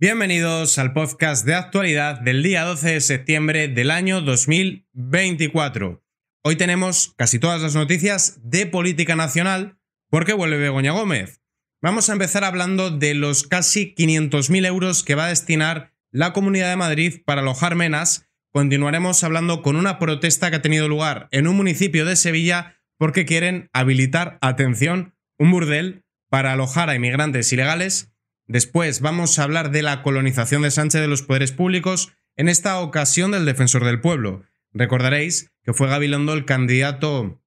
Bienvenidos al podcast de actualidad del día 12 de septiembre del año 2024. Hoy tenemos casi todas las noticias de política nacional porque vuelve Begoña Gómez. Vamos a empezar hablando de los casi 500.000 euros que va a destinar la Comunidad de Madrid para alojar menas. Continuaremos hablando con una protesta que ha tenido lugar en un municipio de Sevilla porque quieren habilitar, atención, un burdel para alojar a inmigrantes ilegales Después vamos a hablar de la colonización de Sánchez de los poderes públicos, en esta ocasión del defensor del pueblo. Recordaréis que fue Gabilondo el candidato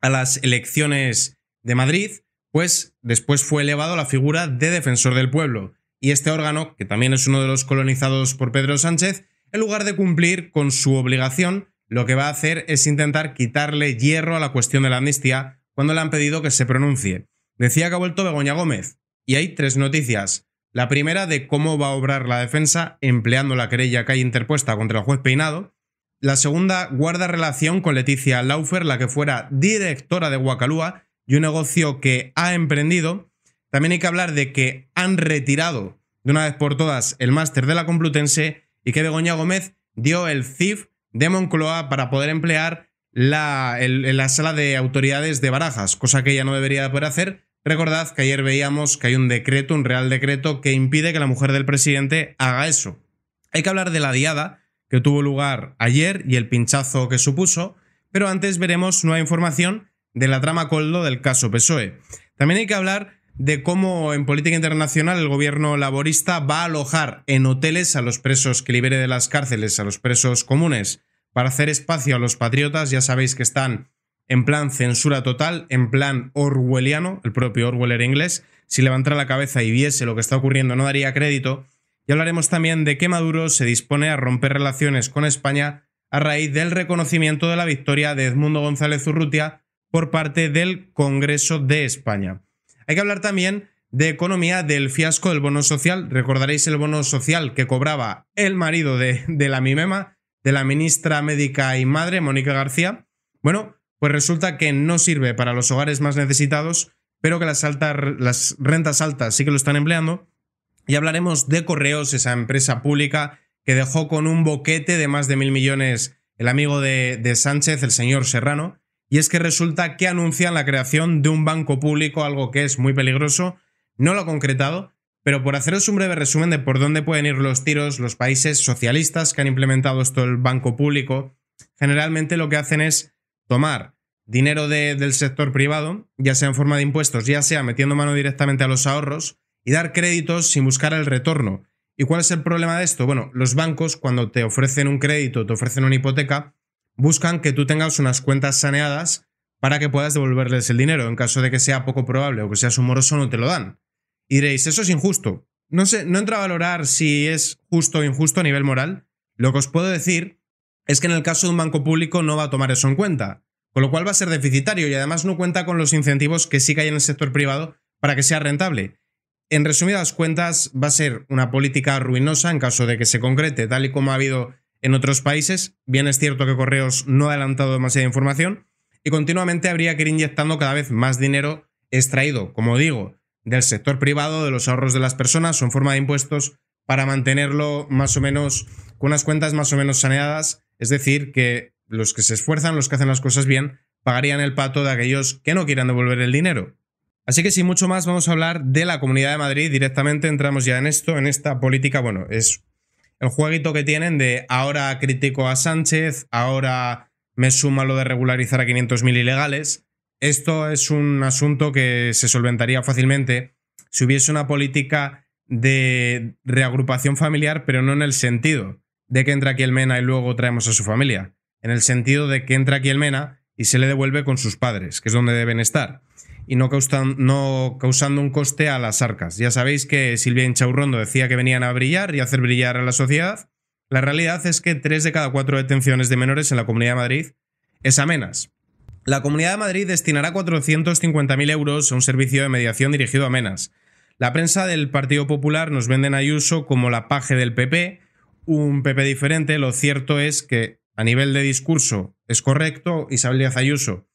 a las elecciones de Madrid, pues después fue elevado a la figura de defensor del pueblo. Y este órgano, que también es uno de los colonizados por Pedro Sánchez, en lugar de cumplir con su obligación, lo que va a hacer es intentar quitarle hierro a la cuestión de la amnistía cuando le han pedido que se pronuncie. Decía que ha vuelto Begoña Gómez. Y hay tres noticias. La primera de cómo va a obrar la defensa empleando la querella que hay interpuesta contra el juez Peinado. La segunda guarda relación con Leticia Laufer, la que fuera directora de Guacalúa y un negocio que ha emprendido. También hay que hablar de que han retirado de una vez por todas el máster de la Complutense y que Begoña Gómez dio el CIF de Moncloa para poder emplear la, la sala de autoridades de Barajas, cosa que ella no debería poder hacer Recordad que ayer veíamos que hay un decreto, un real decreto, que impide que la mujer del presidente haga eso. Hay que hablar de la diada que tuvo lugar ayer y el pinchazo que supuso, pero antes veremos nueva información de la trama Coldo del caso PSOE. También hay que hablar de cómo en política internacional el gobierno laborista va a alojar en hoteles a los presos que libere de las cárceles, a los presos comunes, para hacer espacio a los patriotas, ya sabéis que están en plan censura total, en plan orwelliano, el propio Orwell inglés, si levantara la cabeza y viese lo que está ocurriendo no daría crédito, y hablaremos también de que Maduro se dispone a romper relaciones con España a raíz del reconocimiento de la victoria de Edmundo González Urrutia por parte del Congreso de España. Hay que hablar también de economía del fiasco del bono social. Recordaréis el bono social que cobraba el marido de, de la Mimema, de la ministra médica y madre, Mónica García. Bueno, pues resulta que no sirve para los hogares más necesitados, pero que las, altas, las rentas altas sí que lo están empleando. Y hablaremos de Correos, esa empresa pública que dejó con un boquete de más de mil millones el amigo de, de Sánchez, el señor Serrano. Y es que resulta que anuncian la creación de un banco público, algo que es muy peligroso. No lo ha concretado, pero por haceros un breve resumen de por dónde pueden ir los tiros, los países socialistas que han implementado esto el banco público, generalmente lo que hacen es tomar dinero del sector privado, ya sea en forma de impuestos, ya sea metiendo mano directamente a los ahorros, y dar créditos sin buscar el retorno. ¿Y cuál es el problema de esto? Bueno, los bancos cuando te ofrecen un crédito, te ofrecen una hipoteca, buscan que tú tengas unas cuentas saneadas para que puedas devolverles el dinero. En caso de que sea poco probable o que seas un moroso, no te lo dan. Y diréis, eso es injusto. No, sé, no entra a valorar si es justo o injusto a nivel moral. Lo que os puedo decir es que en el caso de un banco público no va a tomar eso en cuenta, con lo cual va a ser deficitario y además no cuenta con los incentivos que sí que hay en el sector privado para que sea rentable. En resumidas cuentas, va a ser una política ruinosa en caso de que se concrete, tal y como ha habido en otros países. Bien es cierto que Correos no ha adelantado demasiada información y continuamente habría que ir inyectando cada vez más dinero extraído, como digo, del sector privado, de los ahorros de las personas o en forma de impuestos para mantenerlo más o menos con unas cuentas más o menos saneadas es decir, que los que se esfuerzan, los que hacen las cosas bien, pagarían el pato de aquellos que no quieran devolver el dinero. Así que sin mucho más vamos a hablar de la Comunidad de Madrid, directamente entramos ya en esto, en esta política, bueno, es el jueguito que tienen de ahora critico a Sánchez, ahora me suma lo de regularizar a 500.000 ilegales. Esto es un asunto que se solventaría fácilmente si hubiese una política de reagrupación familiar, pero no en el sentido de que entra aquí el Mena y luego traemos a su familia, en el sentido de que entra aquí el Mena y se le devuelve con sus padres, que es donde deben estar, y no, causan no causando un coste a las arcas. Ya sabéis que Silvia Inchaurrondo decía que venían a brillar y hacer brillar a la sociedad. La realidad es que tres de cada cuatro detenciones de menores en la Comunidad de Madrid es amenas La Comunidad de Madrid destinará 450.000 euros a un servicio de mediación dirigido a menas. La prensa del Partido Popular nos venden a Ayuso como la paje del PP, un PP diferente. Lo cierto es que a nivel de discurso es correcto. Isabel Díaz Ayuso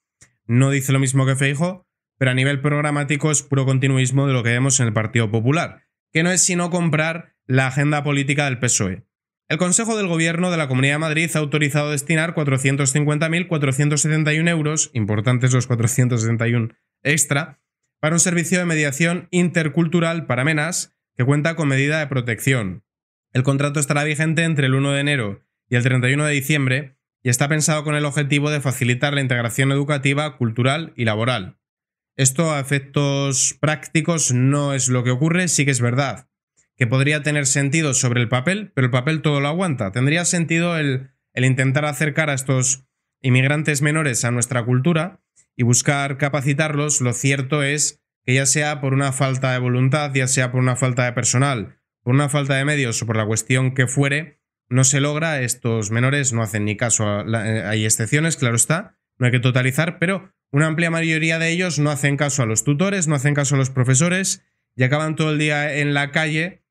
no dice lo mismo que Feijo, pero a nivel programático es puro continuismo de lo que vemos en el Partido Popular, que no es sino comprar la agenda política del PSOE. El Consejo del Gobierno de la Comunidad de Madrid ha autorizado destinar 450.471 euros, importantes los 471 extra, para un servicio de mediación intercultural para menas que cuenta con medida de protección, el contrato estará vigente entre el 1 de enero y el 31 de diciembre y está pensado con el objetivo de facilitar la integración educativa, cultural y laboral. Esto a efectos prácticos no es lo que ocurre, sí que es verdad que podría tener sentido sobre el papel, pero el papel todo lo aguanta. Tendría sentido el, el intentar acercar a estos inmigrantes menores a nuestra cultura y buscar capacitarlos, lo cierto es que ya sea por una falta de voluntad, ya sea por una falta de personal por una falta de medios o por la cuestión que fuere, no se logra, estos menores no hacen ni caso. Eh, hay excepciones, claro está, no hay que totalizar, pero una amplia mayoría de ellos no hacen caso a los tutores, no hacen caso a los profesores y acaban todo el día en la calle,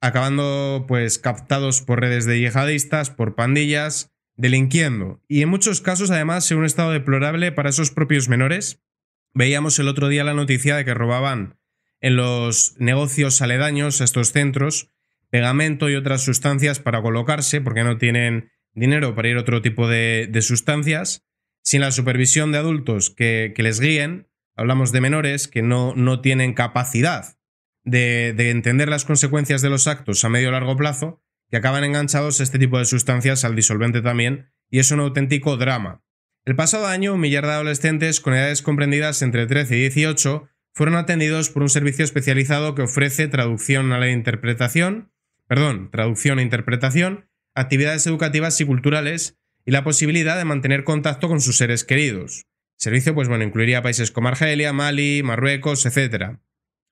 acabando pues captados por redes de yihadistas, por pandillas, delinquiendo. Y en muchos casos además en un estado deplorable para esos propios menores. Veíamos el otro día la noticia de que robaban en los negocios aledaños a estos centros pegamento y otras sustancias para colocarse porque no tienen dinero para ir a otro tipo de, sustancias, sin la supervisión de adultos que, les guíen, hablamos de menores que no, no tienen capacidad de, entender las consecuencias de los actos a medio o largo plazo, que acaban enganchados a este tipo de sustancias al disolvente también, y es un auténtico drama. El pasado año, un millar de adolescentes con edades comprendidas entre 13 y 18 fueron atendidos por un servicio especializado que ofrece traducción a la interpretación, perdón, traducción e interpretación, actividades educativas y culturales y la posibilidad de mantener contacto con sus seres queridos. El servicio, pues bueno, incluiría países como Argelia, Mali, Marruecos, etc.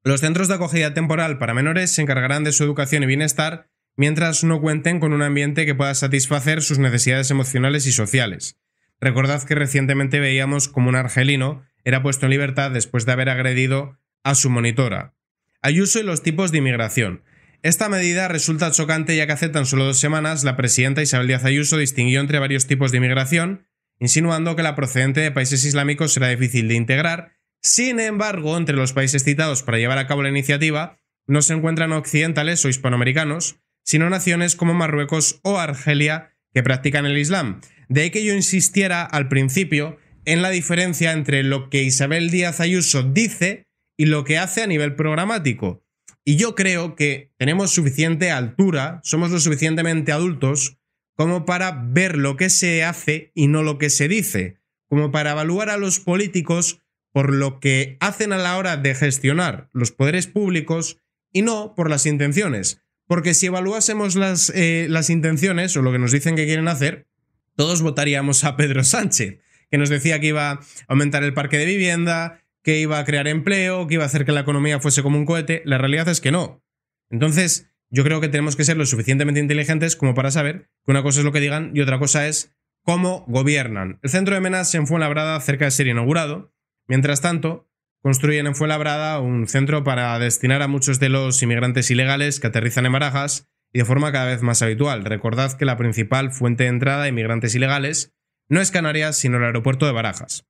Los centros de acogida temporal para menores se encargarán de su educación y bienestar mientras no cuenten con un ambiente que pueda satisfacer sus necesidades emocionales y sociales. Recordad que recientemente veíamos como un argelino era puesto en libertad después de haber agredido a su monitora. Ayuso y los tipos de inmigración. Esta medida resulta chocante ya que hace tan solo dos semanas la presidenta Isabel Díaz Ayuso distinguió entre varios tipos de inmigración, insinuando que la procedente de países islámicos será difícil de integrar. Sin embargo, entre los países citados para llevar a cabo la iniciativa no se encuentran occidentales o hispanoamericanos, sino naciones como Marruecos o Argelia que practican el Islam. De ahí que yo insistiera al principio en la diferencia entre lo que Isabel Díaz Ayuso dice y lo que hace a nivel programático. Y yo creo que tenemos suficiente altura, somos lo suficientemente adultos como para ver lo que se hace y no lo que se dice, como para evaluar a los políticos por lo que hacen a la hora de gestionar los poderes públicos y no por las intenciones. Porque si evaluásemos las, eh, intenciones o lo que nos dicen que quieren hacer, todos votaríamos a Pedro Sánchez que nos decía que iba a aumentar el parque de vivienda, que iba a crear empleo, que iba a hacer que la economía fuese como un cohete. La realidad es que no. Entonces, yo creo que tenemos que ser lo suficientemente inteligentes como para saber que una cosa es lo que digan y otra cosa es cómo gobiernan. El centro de Menas en Fuenlabrada cerca de ser inaugurado. Mientras tanto, construyen en Fuenlabrada un centro para destinar a muchos de los inmigrantes ilegales que aterrizan en Barajas y de forma cada vez más habitual. Recordad que la principal fuente de entrada de inmigrantes ilegales no es Canarias, sino el aeropuerto de Barajas.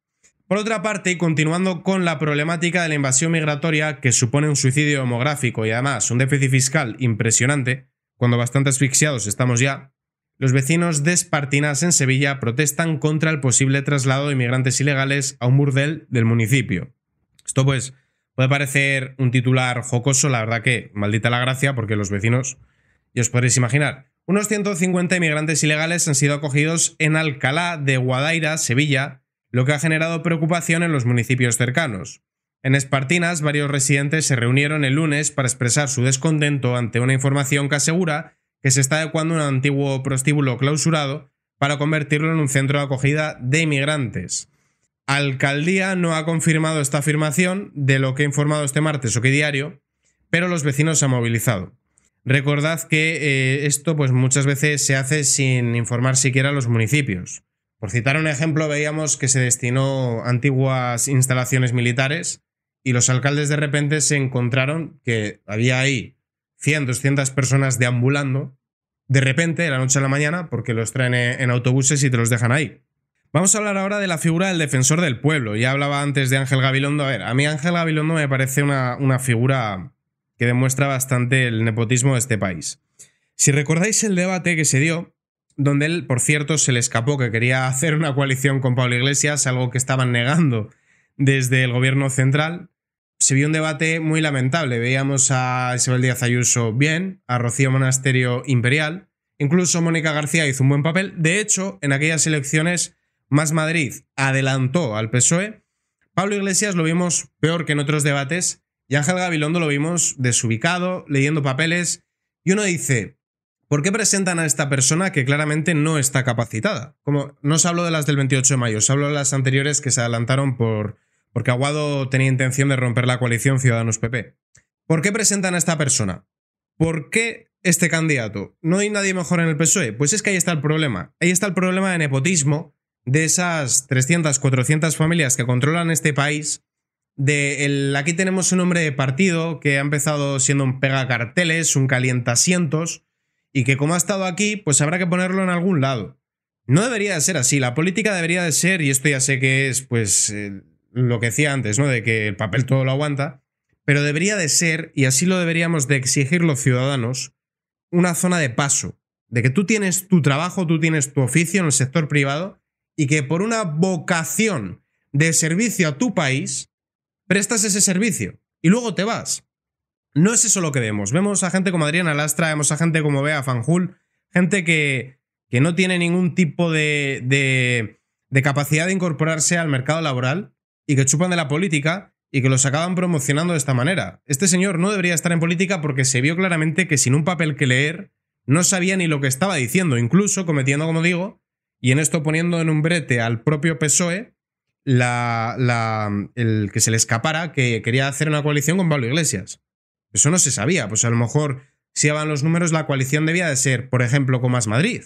Por otra parte, y continuando con la problemática de la invasión migratoria que supone un suicidio demográfico y además un déficit fiscal impresionante, cuando bastante asfixiados estamos ya, los vecinos de Espartinas en Sevilla protestan contra el posible traslado de inmigrantes ilegales a un burdel del municipio. Esto pues puede parecer un titular jocoso, la verdad que maldita la gracia, porque los vecinos, ya os podréis imaginar, unos 150 inmigrantes ilegales han sido acogidos en Alcalá de Guadaira, Sevilla, lo que ha generado preocupación en los municipios cercanos. En Espartinas, varios residentes se reunieron el lunes para expresar su descontento ante una información que asegura que se está adecuando un antiguo prostíbulo clausurado para convertirlo en un centro de acogida de inmigrantes. Alcaldía no ha confirmado esta afirmación de lo que ha informado este martes o qué diario, pero los vecinos se han movilizado. Recordad que eh, esto pues muchas veces se hace sin informar siquiera a los municipios. Por citar un ejemplo, veíamos que se destinó antiguas instalaciones militares y los alcaldes de repente se encontraron que había ahí 100, 200 personas deambulando de repente, de la noche a la mañana, porque los traen en autobuses y te los dejan ahí. Vamos a hablar ahora de la figura del defensor del pueblo. Ya hablaba antes de Ángel Gabilondo. A ver, a mí Ángel Gabilondo me parece una, una figura que demuestra bastante el nepotismo de este país. Si recordáis el debate que se dio, donde él, por cierto, se le escapó que quería hacer una coalición con Pablo Iglesias, algo que estaban negando desde el gobierno central, se vio un debate muy lamentable. Veíamos a Isabel Díaz Ayuso bien, a Rocío Monasterio Imperial, incluso Mónica García hizo un buen papel. De hecho, en aquellas elecciones, Más Madrid adelantó al PSOE. Pablo Iglesias lo vimos peor que en otros debates y Ángel Gabilondo lo vimos desubicado, leyendo papeles, y uno dice, ¿por qué presentan a esta persona que claramente no está capacitada? Como no se habló de las del 28 de mayo, se habló de las anteriores que se adelantaron por, porque Aguado tenía intención de romper la coalición Ciudadanos-PP. ¿Por qué presentan a esta persona? ¿Por qué este candidato? ¿No hay nadie mejor en el PSOE? Pues es que ahí está el problema. Ahí está el problema de nepotismo de esas 300, 400 familias que controlan este país de el, aquí tenemos un hombre de partido que ha empezado siendo un pega carteles un calientasientos, y que como ha estado aquí, pues habrá que ponerlo en algún lado. No debería de ser así, la política debería de ser, y esto ya sé que es, pues, eh, lo que decía antes, ¿no? De que el papel todo lo aguanta, pero debería de ser, y así lo deberíamos de exigir los ciudadanos, una zona de paso, de que tú tienes tu trabajo, tú tienes tu oficio en el sector privado, y que por una vocación de servicio a tu país, prestas ese servicio y luego te vas. No es eso lo que vemos. Vemos a gente como Adriana Lastra, vemos a gente como Bea Fanjul, gente que, que no tiene ningún tipo de, de, de capacidad de incorporarse al mercado laboral y que chupan de la política y que los acaban promocionando de esta manera. Este señor no debería estar en política porque se vio claramente que sin un papel que leer no sabía ni lo que estaba diciendo, incluso cometiendo, como digo, y en esto poniendo en un brete al propio PSOE, la, el que se le escapara que quería hacer una coalición con Pablo Iglesias. Eso no se sabía, pues a lo mejor si van los números la coalición debía de ser, por ejemplo, con Más Madrid.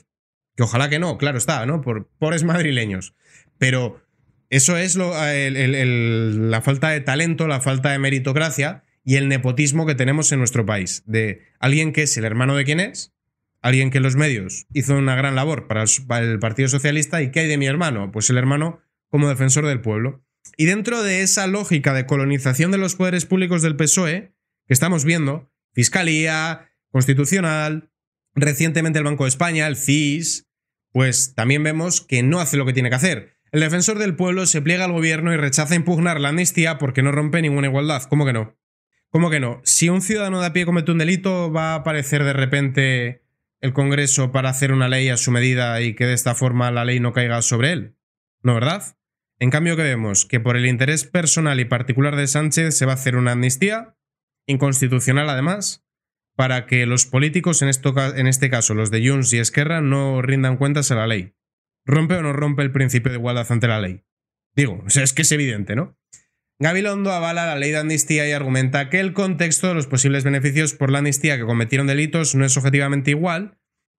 Que ojalá que no, claro está, ¿no? Por pobres madrileños. Pero eso es lo, la falta de talento, la falta de meritocracia y el nepotismo que tenemos en nuestro país. De alguien que es el hermano de quien es, alguien que en los medios hizo una gran labor para el Partido Socialista y ¿qué hay de mi hermano? Pues el hermano como defensor del pueblo. Y dentro de esa lógica de colonización de los poderes públicos del PSOE, que estamos viendo, Fiscalía, Constitucional, recientemente el Banco de España, el CIS, pues también vemos que no hace lo que tiene que hacer. El defensor del pueblo se pliega al gobierno y rechaza impugnar la amnistía porque no rompe ninguna igualdad. ¿Cómo que no? ¿Cómo que no? Si un ciudadano de a pie comete un delito, ¿va a aparecer de repente el Congreso para hacer una ley a su medida y que de esta forma la ley no caiga sobre él? ¿No, verdad? En cambio, que vemos? Que por el interés personal y particular de Sánchez se va a hacer una amnistía, inconstitucional además, para que los políticos, en, este caso los de Junts y Esquerra, no rindan cuentas a la ley. ¿Rompe o no rompe el principio de igualdad ante la ley? Digo, o sea, es que es evidente, ¿no? Gabilondo avala la ley de amnistía y argumenta que el contexto de los posibles beneficios por la amnistía que cometieron delitos no es objetivamente igual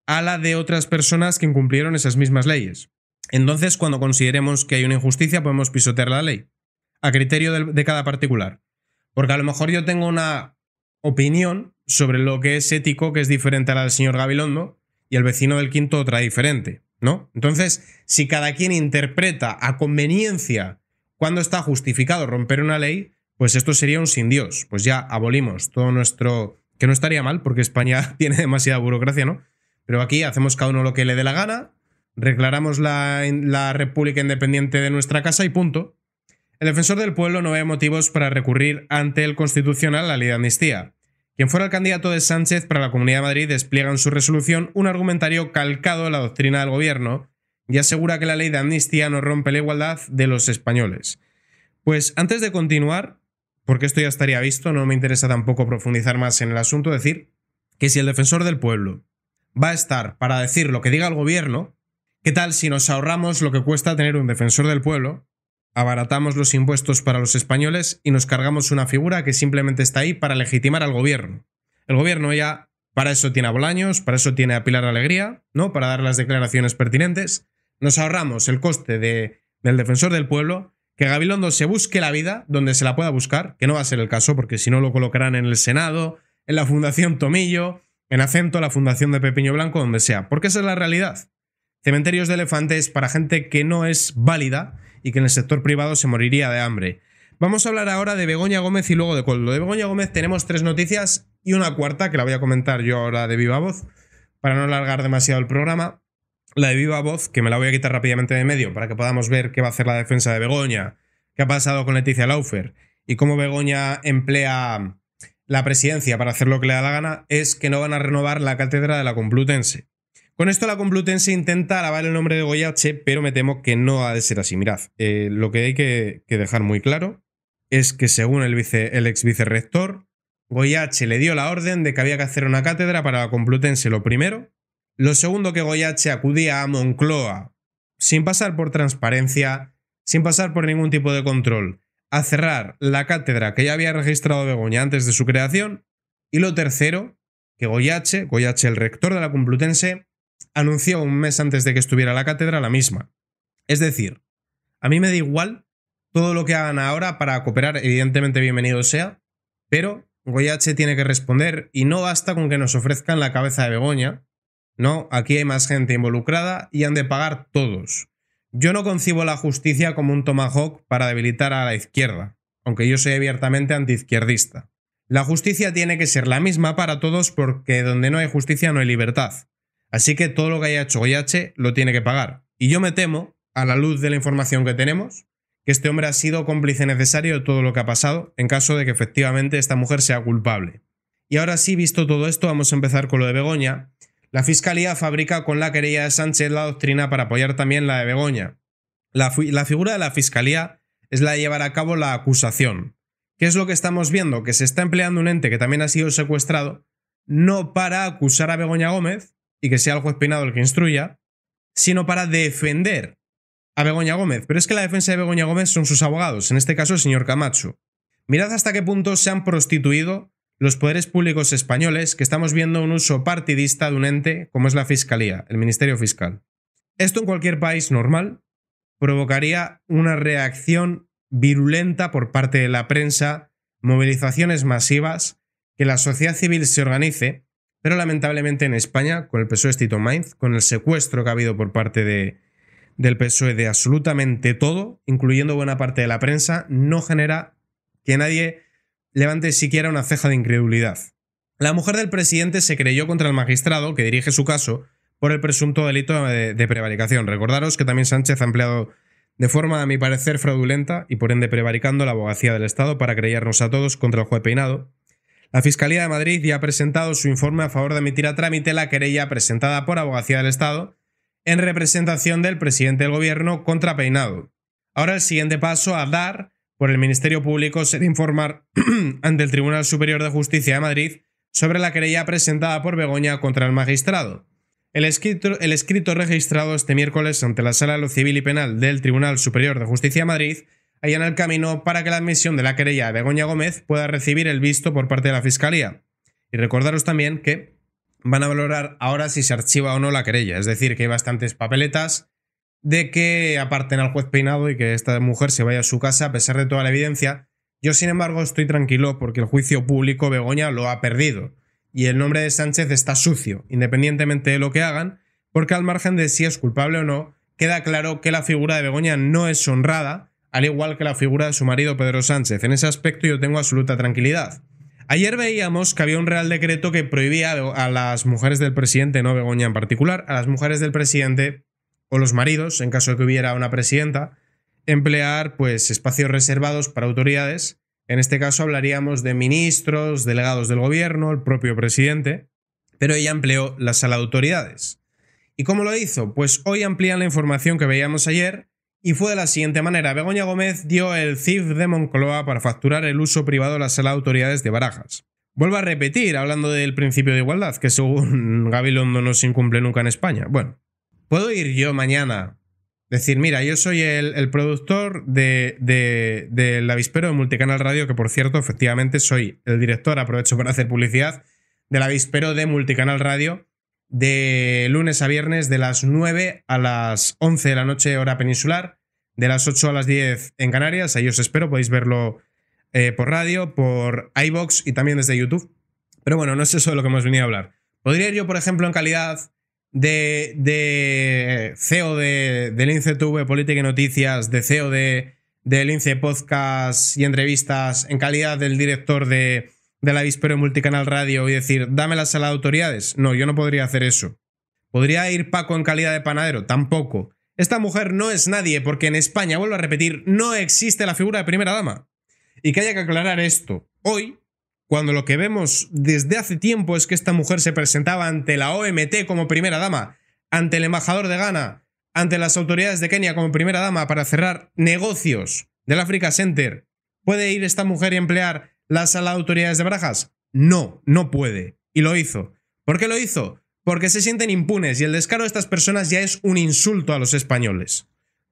a la de otras personas que incumplieron esas mismas leyes. Entonces, cuando consideremos que hay una injusticia, podemos pisotear la ley, a criterio de, cada particular. Porque a lo mejor yo tengo una opinión sobre lo que es ético que es diferente a la del señor Gabilondo y el vecino del quinto otra diferente, ¿no? Entonces, si cada quien interpreta a conveniencia cuando está justificado romper una ley, pues esto sería un sin Dios. Pues ya abolimos todo nuestro... que no estaría mal porque España tiene demasiada burocracia, ¿no? Pero aquí hacemos cada uno lo que le dé la gana Reclaramos la, República Independiente de nuestra casa y punto. El defensor del pueblo no ve motivos para recurrir ante el Constitucional la ley de amnistía. Quien fuera el candidato de Sánchez para la Comunidad de Madrid despliega en su resolución un argumentario calcado de la doctrina del gobierno y asegura que la ley de amnistía no rompe la igualdad de los españoles. Pues antes de continuar, porque esto ya estaría visto, no me interesa tampoco profundizar más en el asunto, decir que si el defensor del pueblo va a estar para decir lo que diga el gobierno, ¿Qué tal si nos ahorramos lo que cuesta tener un defensor del pueblo, abaratamos los impuestos para los españoles y nos cargamos una figura que simplemente está ahí para legitimar al gobierno? El gobierno ya para eso tiene a Bolaños, para eso tiene a Pilar Alegría, ¿no? Para dar las declaraciones pertinentes. Nos ahorramos el coste de, del defensor del pueblo, que Gabilondo se busque la vida donde se la pueda buscar, que no va a ser el caso, porque si no lo colocarán en el Senado, en la Fundación Tomillo, en Acento, la Fundación de Pepiño Blanco, donde sea. Porque esa es la realidad. Cementerios de elefantes para gente que no es válida y que en el sector privado se moriría de hambre. Vamos a hablar ahora de Begoña Gómez y luego de Coldo. De Begoña Gómez tenemos tres noticias y una cuarta que la voy a comentar yo ahora de viva voz para no alargar demasiado el programa. La de viva voz, que me la voy a quitar rápidamente de medio para que podamos ver qué va a hacer la defensa de Begoña, qué ha pasado con Leticia Laufer y cómo Begoña emplea la presidencia para hacer lo que le da la gana, es que no van a renovar la cátedra de la Complutense. Con esto la Complutense intenta lavar el nombre de Goyache, pero me temo que no ha de ser así. Mirad, eh, lo que hay que, dejar muy claro es que según el, el ex vicerrector, Goyache le dio la orden de que había que hacer una cátedra para la Complutense lo primero, lo segundo que Goyache acudía a Moncloa sin pasar por transparencia, sin pasar por ningún tipo de control, a cerrar la cátedra que ya había registrado Begoña antes de su creación, y lo tercero, que Goyache, Goyache el rector de la Complutense, anunció un mes antes de que estuviera la cátedra la misma. Es decir, a mí me da igual todo lo que hagan ahora para cooperar, evidentemente bienvenido sea, pero Goyache tiene que responder y no basta con que nos ofrezcan la cabeza de Begoña. No, aquí hay más gente involucrada y han de pagar todos. Yo no concibo la justicia como un tomahawk para debilitar a la izquierda, aunque yo soy abiertamente antiizquierdista. La justicia tiene que ser la misma para todos porque donde no hay justicia no hay libertad. Así que todo lo que haya hecho Goyache lo tiene que pagar. Y yo me temo, a la luz de la información que tenemos, que este hombre ha sido cómplice necesario de todo lo que ha pasado en caso de que efectivamente esta mujer sea culpable. Y ahora sí, visto todo esto, vamos a empezar con lo de Begoña. La Fiscalía fabrica con la querella de Sánchez la doctrina para apoyar también la de Begoña. La, la figura de la Fiscalía es la de llevar a cabo la acusación. ¿Qué es lo que estamos viendo? Que se está empleando un ente que también ha sido secuestrado, no para acusar a Begoña Gómez, y que sea el juez Peinado el que instruya, sino para defender a Begoña Gómez. Pero es que la defensa de Begoña Gómez son sus abogados, en este caso el señor Camacho. Mirad hasta qué punto se han prostituido los poderes públicos españoles que estamos viendo un uso partidista de un ente como es la Fiscalía, el Ministerio Fiscal. Esto en cualquier país normal provocaría una reacción virulenta por parte de la prensa, movilizaciones masivas, que la sociedad civil se organice pero lamentablemente en España, con el PSOE de Mainz, con el secuestro que ha habido por parte de, del PSOE de absolutamente todo, incluyendo buena parte de la prensa, no genera que nadie levante siquiera una ceja de incredulidad. La mujer del presidente se creyó contra el magistrado que dirige su caso por el presunto delito de, prevaricación. Recordaros que también Sánchez ha empleado de forma, a mi parecer, fraudulenta y por ende prevaricando la abogacía del Estado para creernos a todos contra el juez Peinado, la Fiscalía de Madrid ya ha presentado su informe a favor de emitir a trámite la querella presentada por Abogacía del Estado en representación del presidente del gobierno contra Peinado. Ahora el siguiente paso a dar por el Ministerio Público será informar ante el Tribunal Superior de Justicia de Madrid sobre la querella presentada por Begoña contra el magistrado. El escrito, el escrito registrado este miércoles ante la Sala de lo Civil y Penal del Tribunal Superior de Justicia de Madrid en el camino para que la admisión de la querella de Begoña Gómez pueda recibir el visto por parte de la Fiscalía. Y recordaros también que van a valorar ahora si se archiva o no la querella, es decir, que hay bastantes papeletas de que aparten al juez peinado y que esta mujer se vaya a su casa a pesar de toda la evidencia. Yo, sin embargo, estoy tranquilo porque el juicio público Begoña lo ha perdido y el nombre de Sánchez está sucio, independientemente de lo que hagan, porque al margen de si es culpable o no, queda claro que la figura de Begoña no es honrada al igual que la figura de su marido Pedro Sánchez. En ese aspecto yo tengo absoluta tranquilidad. Ayer veíamos que había un real decreto que prohibía a las mujeres del presidente, no Begoña en particular, a las mujeres del presidente o los maridos, en caso de que hubiera una presidenta, emplear pues espacios reservados para autoridades. En este caso hablaríamos de ministros, delegados del gobierno, el propio presidente, pero ella empleó la sala de autoridades. ¿Y cómo lo hizo? Pues hoy amplían la información que veíamos ayer y fue de la siguiente manera. Begoña Gómez dio el CIF de Moncloa para facturar el uso privado de la sala autoridades de Barajas. Vuelvo a repetir, hablando del principio de igualdad, que según Gabilondo no se incumple nunca en España. Bueno, ¿puedo ir yo mañana? Decir, mira, yo soy el, productor del de, avispero de Multicanal Radio, que por cierto, efectivamente, soy el director, aprovecho para hacer publicidad, del avispero de Multicanal Radio, de lunes a viernes de las 9 a las 11 de la noche hora peninsular, de las 8 a las 10 en Canarias, ahí os espero, podéis verlo eh, por radio, por iBox y también desde YouTube. Pero bueno, no es eso de lo que hemos venido a hablar. Podría ir yo, por ejemplo, en calidad de, CEO de, del INCE TV, Política y Noticias, de CEO de, del INCE Podcast y Entrevistas, en calidad del director de de la Vispero Multicanal Radio y decir, dámelas a las autoridades. No, yo no podría hacer eso. ¿Podría ir Paco en calidad de panadero? Tampoco. Esta mujer no es nadie porque en España, vuelvo a repetir, no existe la figura de primera dama. Y que haya que aclarar esto. Hoy, cuando lo que vemos desde hace tiempo es que esta mujer se presentaba ante la OMT como primera dama, ante el embajador de Ghana, ante las autoridades de Kenia como primera dama para cerrar negocios del Africa Center, puede ir esta mujer y emplear la sala de autoridades de Barajas? No, no puede. Y lo hizo. ¿Por qué lo hizo? Porque se sienten impunes y el descaro de estas personas ya es un insulto a los españoles.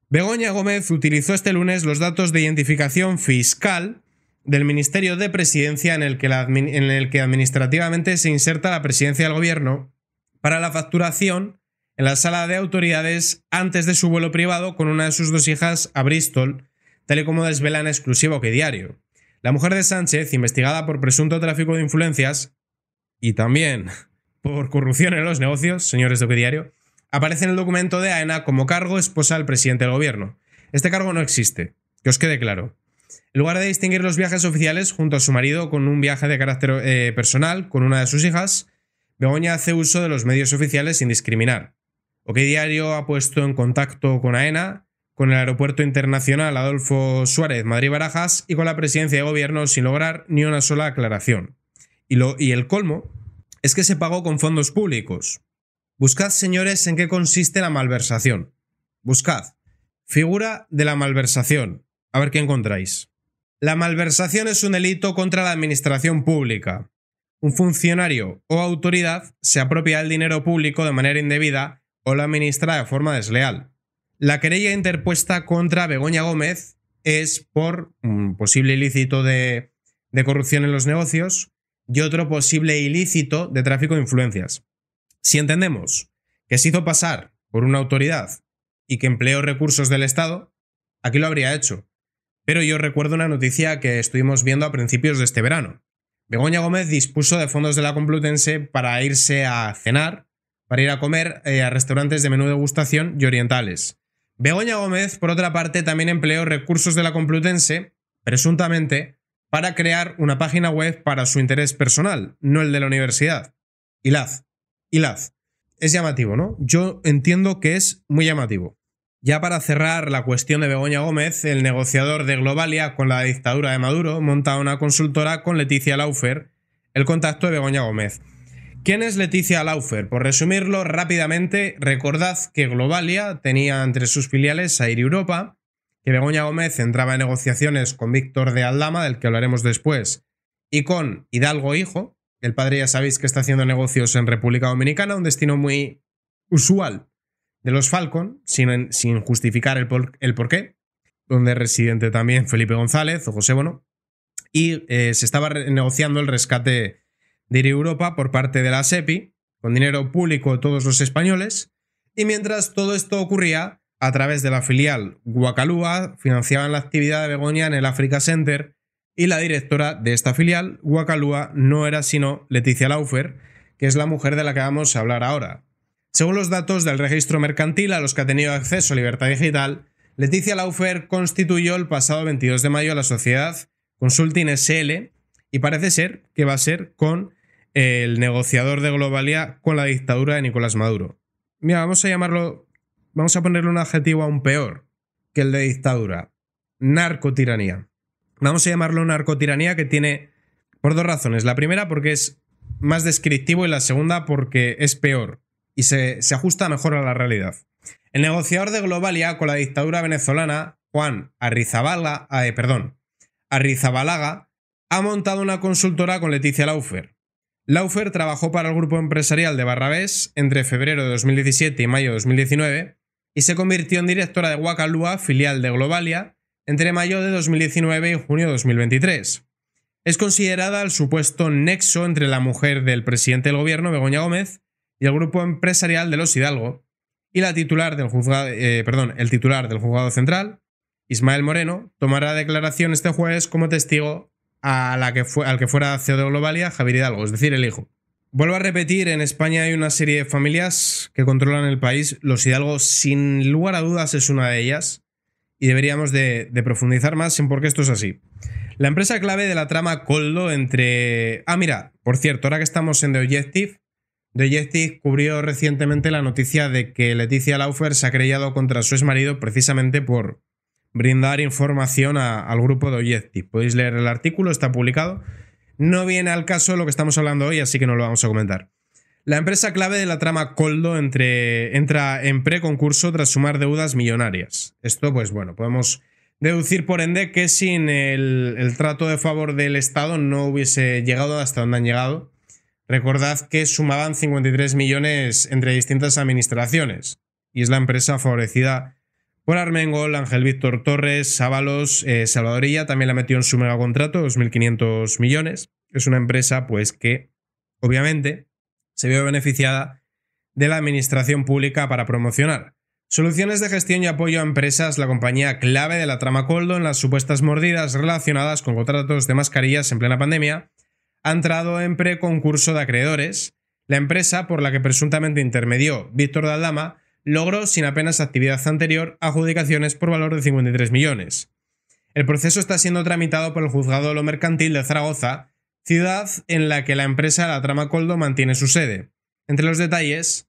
Begoña Gómez utilizó este lunes los datos de identificación fiscal del Ministerio de Presidencia en el que, en el que administrativamente se inserta la presidencia del gobierno para la facturación en la sala de autoridades antes de su vuelo privado con una de sus dos hijas a Bristol, tal y como desvela exclusivo que diario. La mujer de Sánchez, investigada por presunto tráfico de influencias y también por corrupción en los negocios, señores de Oquediario, aparece en el documento de AENA como cargo esposa del presidente del gobierno. Este cargo no existe, que os quede claro. En lugar de distinguir los viajes oficiales junto a su marido con un viaje de carácter eh, personal con una de sus hijas, Begoña hace uso de los medios oficiales sin discriminar. OK Diario ha puesto en contacto con AENA con el Aeropuerto Internacional Adolfo Suárez Madrid-Barajas y con la presidencia de gobierno sin lograr ni una sola aclaración. Y, lo, y el colmo es que se pagó con fondos públicos. Buscad, señores, en qué consiste la malversación. Buscad. Figura de la malversación. A ver qué encontráis. La malversación es un delito contra la administración pública. Un funcionario o autoridad se apropia del dinero público de manera indebida o lo administra de forma desleal. La querella interpuesta contra Begoña Gómez es por un posible ilícito de, corrupción en los negocios y otro posible ilícito de tráfico de influencias. Si entendemos que se hizo pasar por una autoridad y que empleó recursos del Estado, aquí lo habría hecho. Pero yo recuerdo una noticia que estuvimos viendo a principios de este verano. Begoña Gómez dispuso de fondos de la Complutense para irse a cenar, para ir a comer eh, a restaurantes de menú degustación y orientales. Begoña Gómez, por otra parte, también empleó recursos de la Complutense, presuntamente, para crear una página web para su interés personal, no el de la universidad. Hilaz, hilaz. Es llamativo, ¿no? Yo entiendo que es muy llamativo. Ya para cerrar la cuestión de Begoña Gómez, el negociador de Globalia con la dictadura de Maduro monta una consultora con Leticia Laufer, el contacto de Begoña Gómez. ¿Quién es Leticia Laufer? Por resumirlo rápidamente, recordad que Globalia tenía entre sus filiales Air Europa, que Begoña Gómez entraba en negociaciones con Víctor de Aldama, del que hablaremos después, y con Hidalgo Hijo. El padre ya sabéis que está haciendo negocios en República Dominicana, un destino muy usual de los Falcon, sin, sin justificar el, por, el porqué, donde es residente también Felipe González o José Bono, y eh, se estaba negociando el rescate de Europa por parte de la SEPI, con dinero público de todos los españoles, y mientras todo esto ocurría, a través de la filial Guacalúa financiaban la actividad de Begoña en el Africa Center y la directora de esta filial, Guacalúa, no era sino Leticia Laufer, que es la mujer de la que vamos a hablar ahora. Según los datos del registro mercantil a los que ha tenido acceso Libertad Digital, Leticia Laufer constituyó el pasado 22 de mayo la sociedad Consulting SL y parece ser que va a ser con el negociador de globalía con la dictadura de Nicolás Maduro. Mira, vamos a llamarlo, vamos a ponerle un adjetivo aún peor que el de dictadura, narcotiranía. Vamos a llamarlo narcotiranía que tiene por dos razones. La primera porque es más descriptivo y la segunda porque es peor y se, ajusta mejor a la realidad. El negociador de globalia con la dictadura venezolana, Juan Arrizabalaga, eh, perdón, Arrizabalaga, ha montado una consultora con Leticia Laufer, Laufer trabajó para el grupo empresarial de Barrabés entre febrero de 2017 y mayo de 2019 y se convirtió en directora de Guacalúa, filial de Globalia, entre mayo de 2019 y junio de 2023. Es considerada el supuesto nexo entre la mujer del presidente del gobierno, Begoña Gómez, y el grupo empresarial de los Hidalgo, y la titular del juzgado, eh, perdón, el titular del juzgado central, Ismael Moreno, tomará declaración este jueves como testigo a la que fue, al que fuera CEO de Globalia, Javier Hidalgo, es decir, el hijo. Vuelvo a repetir, en España hay una serie de familias que controlan el país. Los Hidalgo, sin lugar a dudas, es una de ellas. Y deberíamos de, profundizar más en por qué esto es así. La empresa clave de la trama Coldo entre... Ah, mira, por cierto, ahora que estamos en The Objective, The Objective cubrió recientemente la noticia de que Leticia Laufer se ha creyado contra su exmarido precisamente por brindar información al grupo de Objective. Podéis leer el artículo, está publicado. No viene al caso lo que estamos hablando hoy, así que no lo vamos a comentar. La empresa clave de la trama Coldo entra en preconcurso tras sumar deudas millonarias. Esto, pues bueno, podemos deducir por ende que sin el, el trato de favor del Estado no hubiese llegado hasta donde han llegado. Recordad que sumaban 53 millones entre distintas administraciones y es la empresa favorecida por Armengol, Ángel Víctor Torres, Sábalos, eh, Salvadorilla también la metió en su contrato, 2.500 millones. Es una empresa pues que obviamente se vio beneficiada de la administración pública para promocionar. Soluciones de gestión y apoyo a empresas, la compañía clave de la trama Coldo en las supuestas mordidas relacionadas con contratos de mascarillas en plena pandemia, ha entrado en preconcurso de acreedores. La empresa por la que presuntamente intermedió Víctor Daldama Logro, sin apenas actividad anterior, adjudicaciones por valor de 53 millones. El proceso está siendo tramitado por el Juzgado de lo Mercantil de Zaragoza, ciudad en la que la empresa La Trama Coldo mantiene su sede. Entre los detalles,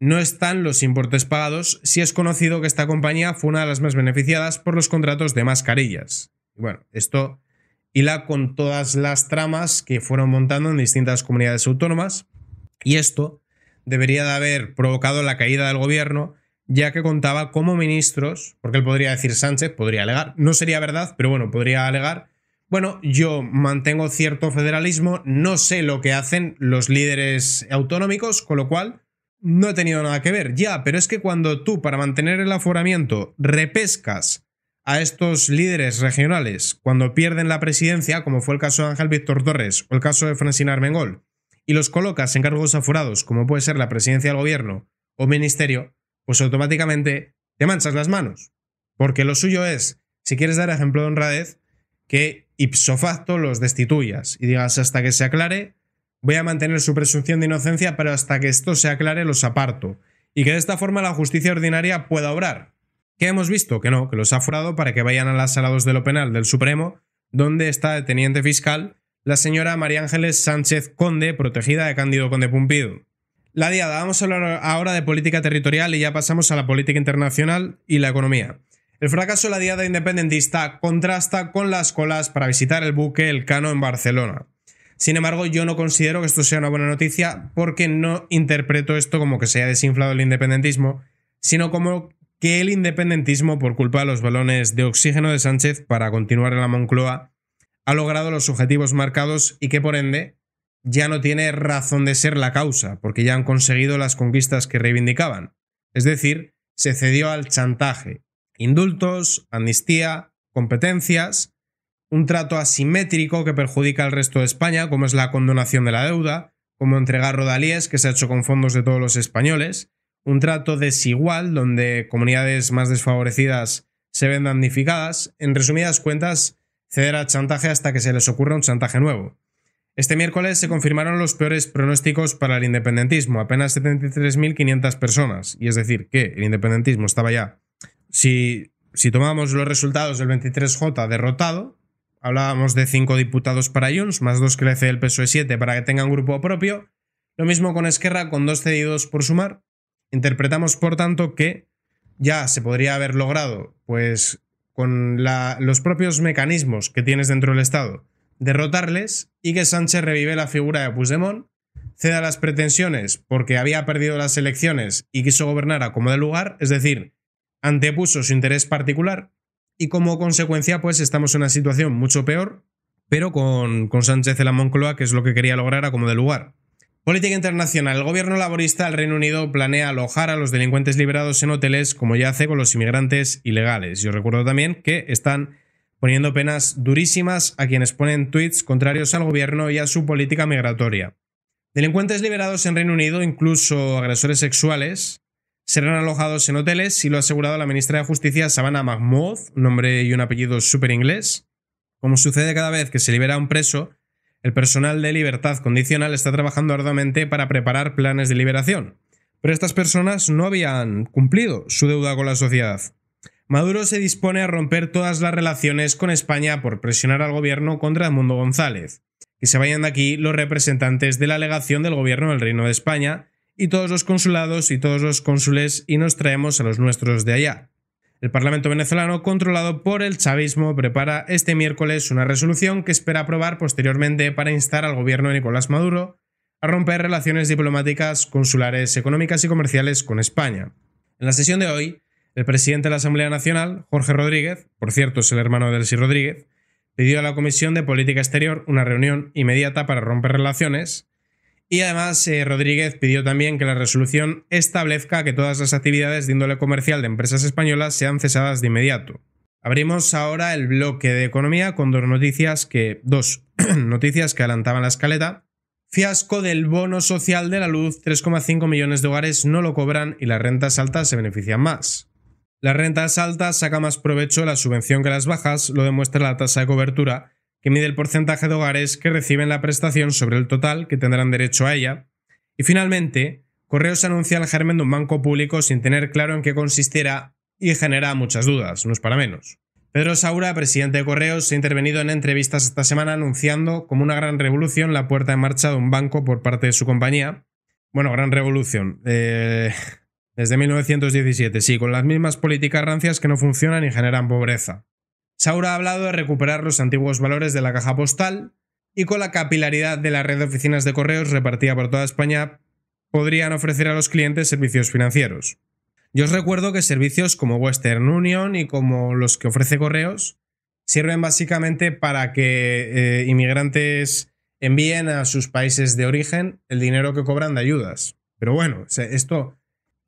no están los importes pagados si es conocido que esta compañía fue una de las más beneficiadas por los contratos de mascarillas. bueno, esto hila con todas las tramas que fueron montando en distintas comunidades autónomas y esto debería de haber provocado la caída del gobierno, ya que contaba como ministros, porque él podría decir Sánchez, podría alegar, no sería verdad, pero bueno, podría alegar, bueno, yo mantengo cierto federalismo, no sé lo que hacen los líderes autonómicos, con lo cual no he tenido nada que ver. Ya, pero es que cuando tú, para mantener el aforamiento, repescas a estos líderes regionales cuando pierden la presidencia, como fue el caso de Ángel Víctor Torres o el caso de Francina Armengol, y los colocas en cargos aforados, como puede ser la presidencia del gobierno o ministerio, pues automáticamente te manchas las manos. Porque lo suyo es, si quieres dar ejemplo de honradez, que ipso facto los destituyas y digas hasta que se aclare, voy a mantener su presunción de inocencia, pero hasta que esto se aclare los aparto. Y que de esta forma la justicia ordinaria pueda obrar. ...¿qué hemos visto que no, que los ha para que vayan a las salados de lo penal del Supremo, donde está el teniente fiscal la señora María Ángeles Sánchez Conde, protegida de Cándido Conde Pumpido. La diada, vamos a hablar ahora de política territorial y ya pasamos a la política internacional y la economía. El fracaso de la diada independentista contrasta con las colas para visitar el buque El Cano en Barcelona. Sin embargo, yo no considero que esto sea una buena noticia porque no interpreto esto como que se haya desinflado el independentismo, sino como que el independentismo, por culpa de los balones de oxígeno de Sánchez para continuar en la Moncloa, ha logrado los objetivos marcados y que por ende ya no tiene razón de ser la causa, porque ya han conseguido las conquistas que reivindicaban. Es decir, se cedió al chantaje. Indultos, amnistía, competencias, un trato asimétrico que perjudica al resto de España, como es la condonación de la deuda, como entregar rodalíes que se ha hecho con fondos de todos los españoles, un trato desigual donde comunidades más desfavorecidas se ven damnificadas. En resumidas cuentas, ceder al chantaje hasta que se les ocurra un chantaje nuevo. Este miércoles se confirmaron los peores pronósticos para el independentismo, apenas 73.500 personas, y es decir, que el independentismo estaba ya, si, tomamos los resultados del 23J derrotado, hablábamos de 5 diputados para Junts, más 2 que le cede el PSOE 7 para que tengan grupo propio, lo mismo con Esquerra con 2 cedidos por sumar, interpretamos por tanto que ya se podría haber logrado pues con los propios mecanismos que tienes dentro del Estado, derrotarles y que Sánchez revive la figura de Puigdemont, ceda las pretensiones porque había perdido las elecciones y quiso gobernar a como de lugar, es decir, antepuso su interés particular y como consecuencia pues estamos en una situación mucho peor, pero con, con Sánchez en la Moncloa, que es lo que quería lograr a como de lugar. Política internacional. El gobierno laborista del Reino Unido planea alojar a los delincuentes liberados en hoteles, como ya hace con los inmigrantes ilegales. Yo recuerdo también que están poniendo penas durísimas a quienes ponen tweets contrarios al gobierno y a su política migratoria. Delincuentes liberados en Reino Unido, incluso agresores sexuales, serán alojados en hoteles, y lo ha asegurado la ministra de Justicia Savannah Mahmoud, nombre y un apellido súper inglés. Como sucede cada vez que se libera un preso, el personal de libertad condicional está trabajando arduamente para preparar planes de liberación, pero estas personas no habían cumplido su deuda con la sociedad. Maduro se dispone a romper todas las relaciones con España por presionar al gobierno contra Edmundo González. Que se vayan de aquí los representantes de la legación del gobierno del Reino de España y todos los consulados y todos los cónsules y nos traemos a los nuestros de allá. El Parlamento venezolano, controlado por el chavismo, prepara este miércoles una resolución que espera aprobar posteriormente para instar al gobierno de Nicolás Maduro a romper relaciones diplomáticas, consulares, económicas y comerciales con España. En la sesión de hoy, el presidente de la Asamblea Nacional, Jorge Rodríguez, por cierto es el hermano de Elsi Rodríguez, pidió a la Comisión de Política Exterior una reunión inmediata para romper relaciones y además, eh, Rodríguez pidió también que la resolución establezca que todas las actividades de índole comercial de empresas españolas sean cesadas de inmediato. Abrimos ahora el bloque de economía con dos noticias que. dos noticias que adelantaban la escaleta. Fiasco del bono social de la luz, 3,5 millones de hogares no lo cobran y las rentas altas se benefician más. Las rentas altas saca más provecho la subvención que las bajas, lo demuestra la tasa de cobertura, que mide el porcentaje de hogares que reciben la prestación sobre el total que tendrán derecho a ella. Y finalmente, Correos anuncia el germen de un banco público sin tener claro en qué consistiera y genera muchas dudas, no es para menos. Pedro Saura, presidente de Correos, ha intervenido en entrevistas esta semana anunciando como una gran revolución la puerta en marcha de un banco por parte de su compañía. Bueno, gran revolución. Eh, desde 1917, sí, con las mismas políticas rancias que no funcionan y generan pobreza. Saura ha hablado de recuperar los antiguos valores de la caja postal y con la capilaridad de la red de oficinas de correos repartida por toda España, podrían ofrecer a los clientes servicios financieros. Yo os recuerdo que servicios como Western Union y como los que ofrece Correos sirven básicamente para que eh, inmigrantes envíen a sus países de origen el dinero que cobran de ayudas. Pero bueno, esto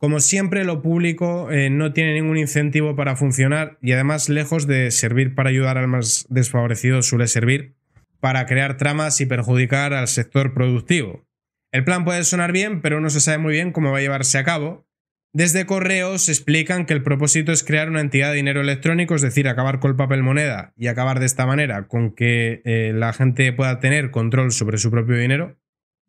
como siempre, lo público eh, no tiene ningún incentivo para funcionar y además, lejos de servir para ayudar al más desfavorecido, suele servir para crear tramas y perjudicar al sector productivo. El plan puede sonar bien, pero no se sabe muy bien cómo va a llevarse a cabo. Desde correos explican que el propósito es crear una entidad de dinero electrónico, es decir, acabar con el papel moneda y acabar de esta manera con que eh, la gente pueda tener control sobre su propio dinero.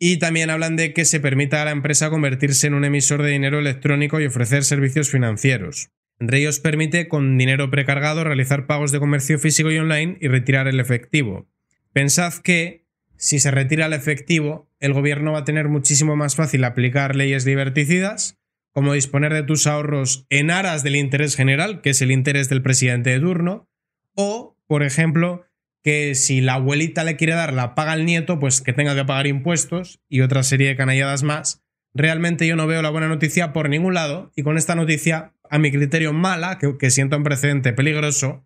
Y también hablan de que se permita a la empresa convertirse en un emisor de dinero electrónico y ofrecer servicios financieros. Entre ellos permite con dinero precargado realizar pagos de comercio físico y online y retirar el efectivo. Pensad que si se retira el efectivo, el gobierno va a tener muchísimo más fácil aplicar leyes liberticidas, como disponer de tus ahorros en aras del interés general, que es el interés del presidente de turno, o, por ejemplo, que si la abuelita le quiere dar la paga al nieto, pues que tenga que pagar impuestos y otra serie de canalladas más. Realmente yo no veo la buena noticia por ningún lado y con esta noticia, a mi criterio mala, que, siento un precedente peligroso,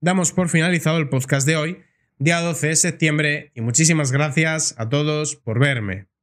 damos por finalizado el podcast de hoy, día 12 de septiembre y muchísimas gracias a todos por verme.